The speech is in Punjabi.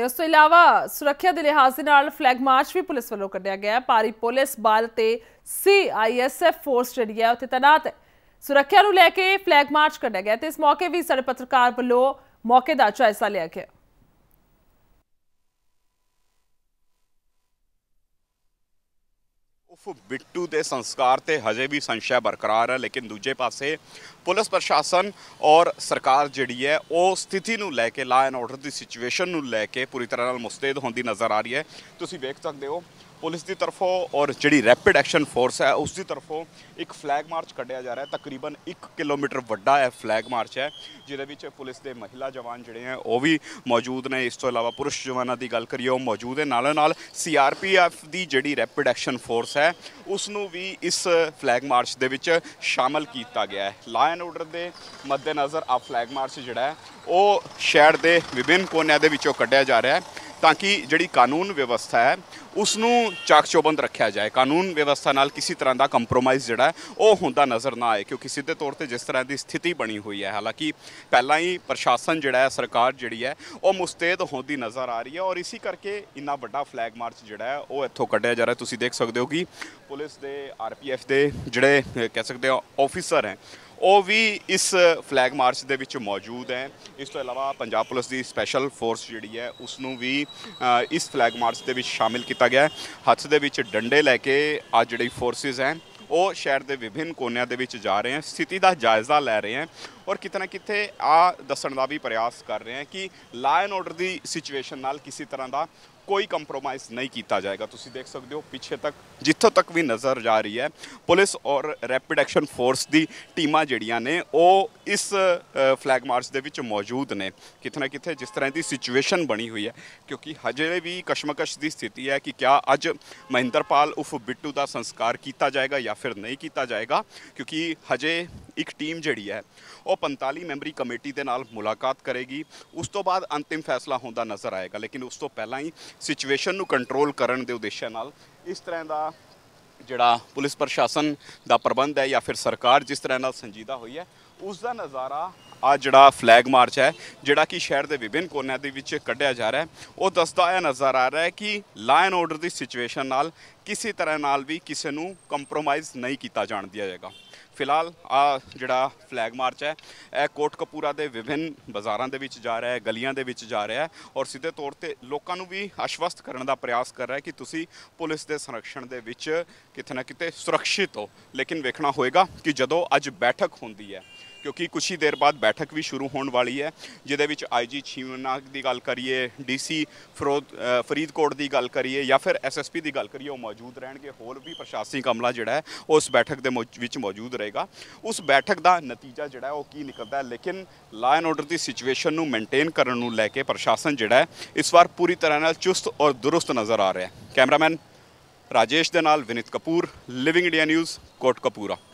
ਤੇ ਉਸ ਤੋਂ ਇਲਾਵਾ ਸੁਰੱਖਿਆ ਦੇ ਲਿਹਾਜ਼ ਦੇ ਨਾਲ ਫਲੈਗ ਮਾਰਚ ਵੀ ਪੁਲਿਸ ਵੱਲੋਂ ਕੱਢਿਆ ਗਿਆ ਪਾਰੀ ਪੁਲਿਸ ਬਲ ਤੇ ਸੀਆਈਐਸਐਫ ਫੋਰਸ ਜਿਹੜੀ ਹੈ ਉੱਥੇ ਤਨਾਤ ਹੈ ਸੁਰੱਖਿਆ ਨੂੰ ਲੈ ਕੇ ਫਲੈਗ ਮਾਰਚ ਕੱਢਿਆ ਗਿਆ ਤੇ ਇਸ ਮੌਕੇ ਵੀ ਸਾਡੇ ਪੱਤਰਕਾਰ ਵੱਲੋਂ ਮੌਕੇ ਦਾ ਚਾਇਸਾ ਲਿਆ ਗਿਆ ਉਫ ਬਿੱਟੂ ਦੇ ਸੰਸਕਾਰ ਤੇ ਹਜੇ ਵੀ ਸੰਸ਼ਾ ਬਰਕਰਾਰ ਹੈ ਲੇਕਿਨ ਦੂਜੇ ਪਾਸੇ ਪੁਲਿਸ ਪ੍ਰਸ਼ਾਸਨ ਔਰ ਸਰਕਾਰ ਜਿਹੜੀ ਹੈ ਉਹ ਸਥਿਤੀ ਨੂੰ ਲੈ ਕੇ ਲਾ ਐਂਡ ਆਰਡਰ ਦੀ ਸਿਚੁਏਸ਼ਨ ਨੂੰ ਲੈ ਕੇ ਪੂਰੀ ਤਰ੍ਹਾਂ ਨਾਲ ਮੁਸਤੈਦ ਹੁੰਦੀ ਨਜ਼ਰ ਆ ਰਹੀ ਹੈ ਤੁਸੀਂ ਵੇਖ ਸਕਦੇ ਹੋ ਪੁਲਿਸ ਦੀ ਤਰਫੋਂ ਔਰ ਜਿਹੜੀ ਰੈਪਿਡ ਐਕਸ਼ਨ ਫੋਰਸ ਹੈ ਉਸ ਦੀ ਤਰਫੋਂ ਇੱਕ ਫਲੈਗ ਮਾਰਚ ਕੱਢਿਆ ਜਾ ਰਿਹਾ ਹੈ ਤਕਰੀਬਨ 1 ਕਿਲੋਮੀਟਰ ਵੱਡਾ ਹੈ ਫਲੈਗ ਮਾਰਚ ਹੈ ਜਿਹਦੇ ਵਿੱਚ ਪੁਲਿਸ ਦੇ ਮਹਿਲਾ ਜਵਾਨ ਜਿਹੜੇ ਹੈ ਉਹ ਵੀ ਮੌਜੂਦ ਨੇ ਇਸ ਤੋਂ ਇਲਾਵਾ ਪੁਰਸ਼ ਜਵਾਨਾਂ ਦੀ ਗੱਲ ਕਰੀਏ ਉਹ ਮੌਜੂਦ ਹੈ ਨਾਲ ਨਾਲ ਸੀਆਰਪੀਐਫ ਦੀ ਜਿਹੜੀ ਰੈਪਿਡ ਐਕਸ਼ਨ ਫੋਰਸ ਹੈ ਉਸ ਨੂੰ ਵੀ ਇਸ ਫਲੈਗ ਮਾਰਚ ਦੇ ਵਿੱਚ ਸ਼ਾਮਲ ਕੀਤਾ ਗਿਆ ਹੈ ਲਾਇਨ ਐਂਡ ਆਰਡਰ ਦੇ ਮੱਦੇਨਜ਼ਰ ਆ ਫਲੈਗ ਮਾਰਚ ਜਿਹੜਾ ਹੈ ਉਹ ਸ਼ਹਿਰ ਦੇ ਵਿਭਿੰਨ ਕੋਨਿਆਂ ਦੇ ਵਿੱਚੋਂ ਕੱਢਿਆ ਜਾ ਰਿਹਾ ਹੈ ਤਾਂ ਕਿ ਜਿਹੜੀ ਕਾਨੂੰਨ ਵਿਵਸਥਾ ਹੈ ਉਸ ਨੂੰ ਚਾਕਚੋਬੰਦ ਰੱਖਿਆ ਜਾਏ ਕਾਨੂੰਨ ਵਿਵਸਥਾ ਨਾਲ ਕਿਸੇ ਤਰ੍ਹਾਂ ਦਾ ਕੰਪਰੋਮਾਈਜ਼ ਜਿਹੜਾ ਉਹ ਹੁੰਦਾ ਨਜ਼ਰ ਨਾ ਆਏ ਕਿਉਂਕਿ ਸਿੱਧੇ ਤੌਰ ਤੇ ਜਿਸ ਤਰ੍ਹਾਂ ਦੀ ਸਥਿਤੀ ਬਣੀ ਹੋਈ ਹੈ ਹਾਲਾਂਕਿ ਪਹਿਲਾਂ ਹੀ ਪ੍ਰਸ਼ਾਸਨ ਜਿਹੜਾ ਹੈ ਸਰਕਾਰ ਜਿਹੜੀ ਹੈ ਉਹ ਮੁਸਤੈਦ ਹੁੰਦੀ ਨਜ਼ਰ ਆ ਰਹੀ ਹੈ ਔਰ ਇਸੇ ਕਰਕੇ ਇੰਨਾ ਵੱਡਾ ਫਲੈਗ ਮਾਰਚ ਜਿਹੜਾ ਹੈ ਉਹ ਇੱਥੋਂ ਕੱਢਿਆ ਜਾ ਰਿਹਾ ਤੁਸੀਂ ਦੇਖ ਸਕਦੇ ਹੋ ਕਿ ਪੁਲਿਸ ਦੇ ਆਰਪੀਐਫ ਦੇ ਜਿਹੜੇ ਕਹਿ ਸਕਦੇ ਹੋ ਆਫੀਸਰ ਹੈ ਉਹ ਵੀ ਇਸ ਫਲੈਗ ਮਾਰਚ ਦੇ ਵਿੱਚ ਮੌਜੂਦ ਹੈ ਇਸ ਤੋਂ ਇਲਾਵਾ ਪੰਜਾਬ ਪੁਲਿਸ ਦੀ ਸਪੈਸ਼ਲ ਫੋਰਸ ਜਿਹੜੀ ਹੈ ਉਸ ਨੂੰ ਵੀ ਇਸ ਫਲੈਗ ਮਾਰਚ ਦੇ ਵਿੱਚ ਸ਼ਾਮਿਲ ਕੀਤਾ ਗਿਆ ਹੈ ਹੱਥ ਦੇ ਵਿੱਚ ਡੰਡੇ ਲੈ ਕੇ ਆ ਜਿਹੜੀ ਫੋਰਸਿਸ ਹੈ ਉਹ ਸ਼ਹਿਰ ਦੇ ਵਿਭਿੰਨ ਕੋਨਿਆਂ ਦੇ ਵਿੱਚ ਜਾ ਰਹੇ ਹਨ ਸਥਿਤੀ ਦਾ ਜਾਇਜ਼ਾ ਲੈ ਰਹੇ ਹਨ ਔਰ ਕਿਤਨਾ ਕਿਤੇ ਆ ਦੱਸਣ ਦਾ ਵੀ ਪ੍ਰਯਾਸ ਕਰ ਰਹੇ ਹਨ ਕਿ ਲਾ ਐਂਡ ਆਰਡਰ ਦੀ ਸਿਚੁਏਸ਼ਨ ਨਾਲ ਕਿਸੇ ਤਰ੍ਹਾਂ ਦਾ ਕੋਈ ਕੰਪਰੋਮਾਈਜ਼ ਨਹੀਂ ਕੀਤਾ ਜਾਏਗਾ ਤੁਸੀਂ ਦੇਖ ਸਕਦੇ ਹੋ ਪਿੱਛੇ ਤੱਕ ਜਿੱਥੋਂ ਤੱਕ ਵੀ ਨਜ਼ਰ ਜਾ ਰਹੀ ਹੈ ਪੁਲਿਸ ਔਰ ਰੈਪਿਡ ਐਕਸ਼ਨ ਫੋਰਸ ਦੀ ਟੀਮਾਂ ਜਿਹੜੀਆਂ ਨੇ ਉਹ ਇਸ ਫਲੈਗ ਮਾਰਚ ਦੇ ਵਿੱਚ ਮੌਜੂਦ ਨੇ ਕਿਤਨਾ ਕਿਥੇ ਜਿਸ ਤਰ੍ਹਾਂ ਦੀ ਸਿਚੁਏਸ਼ਨ ਬਣੀ ਹੋਈ ਹੈ ਕਿਉਂਕਿ ਹਜੇ ਵੀ ਕਸ਼ਮਕਸ਼ ਦੀ ਸਥਿਤੀ ਹੈ ਕਿ ਕਿਆ ਅੱਜ ਮਹਿੰਦਰਪਾਲ ਉਫ ਬਿੱਟੂ ਦਾ ਸੰਸਕਾਰ ਕੀਤਾ ਜਾਏਗਾ ਜਾਂ ਫਿਰ ਨਹੀਂ ਕੀਤਾ ਜਾਏਗਾ ਕਿਉਂਕਿ ਹਜੇ ਇੱਕ ਟੀਮ ਜਿਹੜੀ ਹੈ ਉਹ 45 ਮੈਂਬਰੀ ਕਮੇਟੀ ਦੇ ਨਾਲ ਮੁਲਾਕਾਤ ਕਰੇਗੀ ਉਸ ਤੋਂ ਬਾਅਦ ਅੰਤਿਮ ਫੈਸਲਾ ਹੁੰਦਾ ਨਜ਼ਰ ਆਏਗਾ ਲੇਕਿਨ ਉਸ ਤੋਂ ਪਹਿਲਾਂ ਹੀ ਸਿਚੁਏਸ਼ਨ ਨੂੰ ਕੰਟਰੋਲ ਕਰਨ ਦੇ ਉਦੇਸ਼ਾਂ ਨਾਲ ਇਸ ਤਰ੍ਹਾਂ ਦਾ ਜਿਹੜਾ ਪੁਲਿਸ ਪ੍ਰਸ਼ਾਸਨ ਦਾ ਪ੍ਰਬੰਧ ਹੈ ਜਾਂ ਫਿਰ ਸਰਕਾਰ ਜਿਸ ਤਰ੍ਹਾਂ ਨਾਲ ਸੰਜੀਦਾ ਹੋਈ ਹੈ ਉਸ ਦਾ ਨਜ਼ਾਰਾ ਆ ਜਿਹੜਾ ਫਲੈਗ ਮਾਰਚ ਹੈ ਜਿਹੜਾ ਕਿ ਸ਼ਹਿਰ ਦੇ ਵਿਭਿੰਨ ਕੋਨਿਆਂ ਦੇ ਵਿੱਚ ਕੱਢਿਆ ਜਾ ਰਿਹਾ ਹੈ ਉਹ ਦੱਸਦਾ ਇਹ ਨਜ਼ਰ ਆ ਰਿਹਾ ਹੈ ਕਿ ਲਾਇਨ ਆਰਡਰ ਦੀ ਸਿਚੁਏਸ਼ਨ ਨਾਲ ਕਿਸੇ ਤਰ੍ਹਾਂ ਨਾਲ ਵੀ ਕਿਸੇ ਨੂੰ ਕੰਪਰੋਮਾਈਜ਼ ਨਹੀਂ ਕੀਤਾ ਜਾਣ ਦਿਆ ਜਾਏਗਾ ਫਿਲਹਾਲ ਆ ਜਿਹੜਾ ਫਲੈਗ ਮਾਰਚ ਹੈ ਇਹ ਕੋਟਕਪੂਰਾ ਦੇ ਵਿਭਿੰਨ ਬਾਜ਼ਾਰਾਂ ਦੇ ਵਿੱਚ ਜਾ ਰਿਹਾ ਹੈ ਗਲੀਆਂ ਦੇ ਵਿੱਚ ਜਾ ਰਿਹਾ ਹੈ ਔਰ ਸਿੱਧੇ ਤੌਰ ਤੇ ਲੋਕਾਂ ਨੂੰ ਵੀ ਆਸ਼ਵਸਤ ਕਰਨ ਦਾ ਪ੍ਰਯਾਸ ਕਰ ਰਿਹਾ ਹੈ ਕਿ ਤੁਸੀਂ ਪੁਲਿਸ ਦੇ ਸੰਰਕਸ਼ਣ ਦੇ ਵਿੱਚ ਕਿਤੇ ਨਾ ਕਿਤੇ ਸੁਰੱਖਿਅਤ ਹੋ ਲੇਕਿਨ ਵੇਖਣਾ ਹੋਏਗਾ ਕਿ ਜਦੋਂ ਅੱਜ ਬੈਠਕ ਹੁੰਦੀ ਹੈ ਕਿਉਂਕਿ ਕੁਝ ਹੀ ਦੇਰ ਬਾਅਦ ਬੈਠਕ ਵੀ ਸ਼ੁਰੂ ਹੋਣ ਵਾਲੀ ਹੈ ਜਿਹਦੇ ਵਿੱਚ ਆਈਜੀ ਛੀਮਨਾਕ ਦੀ ਗੱਲ ਕਰੀਏ ਡੀਸੀ ਫਰੋਦ ਫਰੀਦਕੋਟ ਦੀ ਗੱਲ ਕਰੀਏ ਜਾਂ ਫਿਰ ਐਸਐਸਪੀ ਦੀ ਗੱਲ ਕਰੀਏ ਉਹ ਮੌਜੂਦ ਰਹਿਣਗੇ ਹੋਰ ਵੀ ਪ੍ਰਸ਼ਾਸਨਿਕ ਅਮਲਾ ਜਿਹੜਾ ਹੈ ਉਸ ਬੈਠਕ ਦੇ ਵਿੱਚ ਮੌਜੂਦ ਰਹੇਗਾ ਉਸ ਬੈਠਕ ਦਾ ਨਤੀਜਾ ਜਿਹੜਾ ਉਹ ਕੀ ਨਿਕਲਦਾ ਹੈ ਲੇਕਿਨ ਲਾ ਐਂਡ ਆਰਡਰ ਦੀ ਸਿਚੁਏਸ਼ਨ ਨੂੰ ਮੇਨਟੇਨ ਕਰਨ ਨੂੰ ਲੈ ਕੇ ਪ੍ਰਸ਼ਾਸਨ ਜਿਹੜਾ ਹੈ ਇਸ ਵਾਰ ਪੂਰੀ ਤਰ੍ਹਾਂ ਨਾਲ ਚੁਸਤ ਔਰ ਦਰੁਸਤ ਨਜ਼ਰ ਆ ਰਿਹਾ ਹੈ ਕੈਮਰਾਮੈਨ ਰਾਜੇਸ਼ ਦੇ ਨਾਲ Vinit Kapoor Living India News Kot ਕਪੂਰਾ